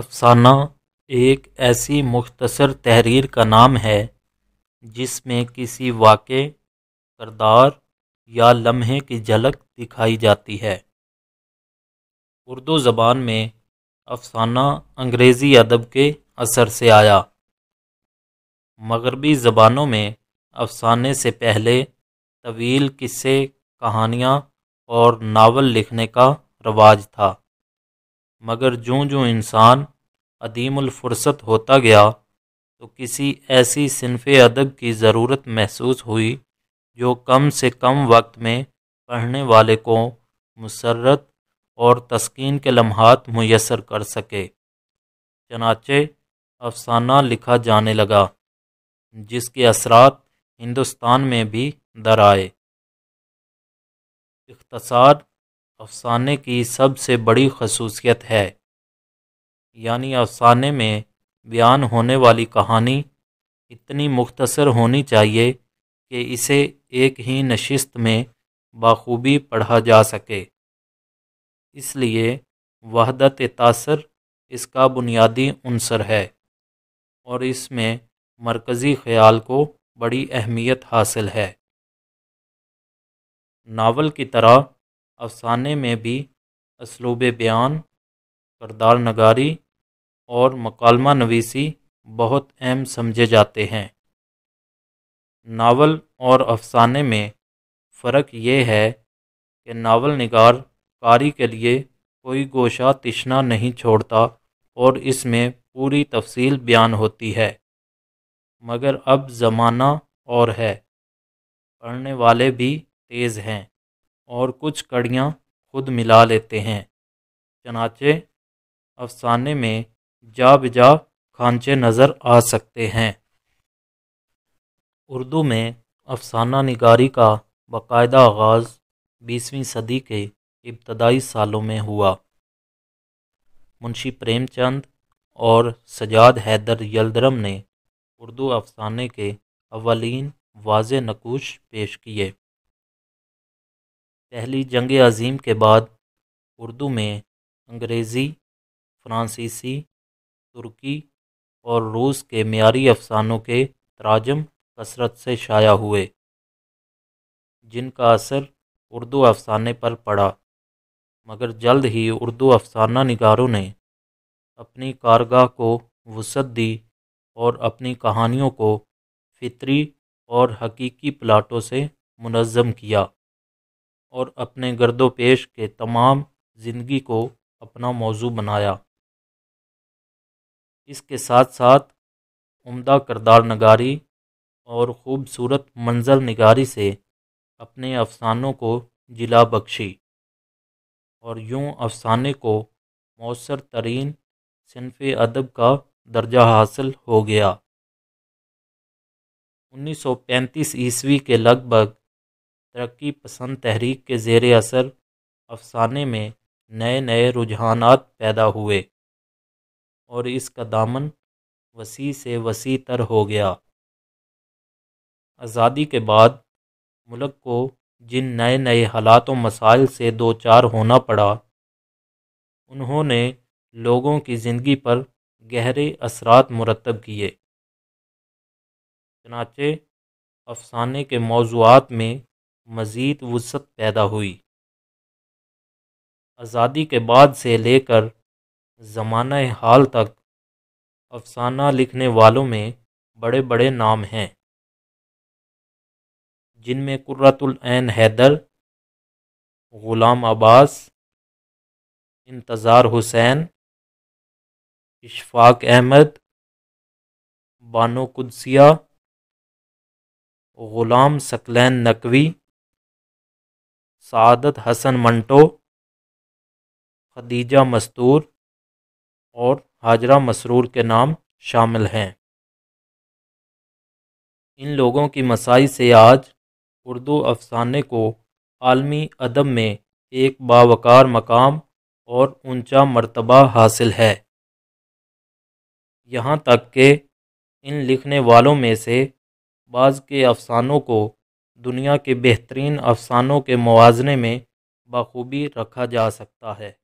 अफसाना एक ऐसी मुख्तसर तहरीर का नाम है जिसमें किसी वाक़ करदार या लम्हे की झलक दिखाई जाती है उर्दू ज़बान में अफसाना अंग्रेज़ी अदब के असर से आया मगरबी ज़बानों में अफसाने से पहले तवील किस्से कहानियाँ और नावल लिखने का रवाज था मगर जो जो इंसान अदीमफुरसत होता गया तो किसी ऐसी सिनफ अदब की ज़रूरत महसूस हुई जो कम से कम वक्त में पढ़ने वाले को मसरत और तस्किन के लम्हात मैसर कर सके चनाचे अफसाना लिखा जाने लगा जिसके असरात हिंदुस्तान में भी दर आए इख्तसार अफसाने की सबसे बड़ी खसूसियत है यानी अफसाने में बयान होने वाली कहानी इतनी मुख्तसर होनी चाहिए कि इसे एक ही नशिस्त में बखूबी पढ़ा जा सके इसलिए वहदत तासर इसका बुनियादी अनसर है और इसमें मरकज़ी ख़याल को बड़ी अहमियत हासिल है नावल की तरह अफसाने में भी इसलूब बयान करदार नगारी और मकालमा नवीसी बहुत अहम समझे जाते हैं नावल और अफसाने में फ़र्क ये है कि नावल निगार कारी के लिए कोई गोशा तिशना नहीं छोड़ता और इसमें पूरी तफसील बयान होती है मगर अब ज़माना और है पढ़ने वाले भी तेज़ हैं और कुछ कड़ियाँ खुद मिला लेते हैं चनाचे अफसाने में जा बजा खांचे नज़र आ सकते हैं उर्दू में अफसाना निगारी का बाकायदा आगाज़ बीसवीं सदी के इब्तदाई सालों में हुआ मुंशी प्रेमचंद और सजाद हैदर यलदरम ने उर्दू अफसाने के अवलिन वाज नकूश पेश किए पहली जंग अज़ीम के बाद उर्दू में अंग्रेज़ी फ्रांसीसी तुर्की और रूस के मीरी अफसानों के तराजम कसरत से शाया हुए जिनका असर उर्दू अफसाने पर पड़ा मगर जल्द ही उर्दू अफसाना निगारों ने अपनी कारगाह को वसत दी और अपनी कहानियों को फितरी और हकीकी प्लाटों से मुनज़म किया और अपने गर्दोपेश पेश के तमाम ज़िंदगी को अपना मौजू बनाया इसके साथ साथ उम्दा करदार नगारी और ख़ूबसूरत मंजर निगारी से अपने अफसानों को जिला बख्शी और यूँ अफसाने को मौसर तरीन सिनफ़ अदब का दर्जा हासिल हो गया 1935 ईस्वी के लगभग तरक्की पसंद तहरीक के ज़ेर असर अफसाने में नए नए रुझाना पैदा हुए और इसका दामन वसी से वसी तर हो गया आज़ादी के बाद मुल्क को जिन नए नए हालात व मसाइल से दो चार होना पड़ा उन्होंने लोगों की ज़िंदगी पर गहरे असरात मुरतब किए चनाचे अफसाने के मौजूद में मज़ीद वसत पैदा हुई आज़ादी के बाद से लेकर ज़माना हाल तक अफसाना लिखने वालों में बड़े बड़े नाम हैं जिनमें कुर्रतुलैन हैदर ग़ुलाम अब्बास इंतज़ार हुसैन इशफाक अहमद बानो कुदसिया ग़ुलाम सकलैन नकवी सादत हसन मंटो खदीजा मस्तूर और हाजरा मसरूर के नाम शामिल हैं इन लोगों की मसाई से आज उर्दू अफसाने को आलमी अदब में एक बावकार मकाम और ऊंचा मर्तबा हासिल है यहाँ तक कि इन लिखने वालों में से बाज़ के अफसानों को दुनिया के बेहतरीन अफसानों के मुजने में बखूबी रखा जा सकता है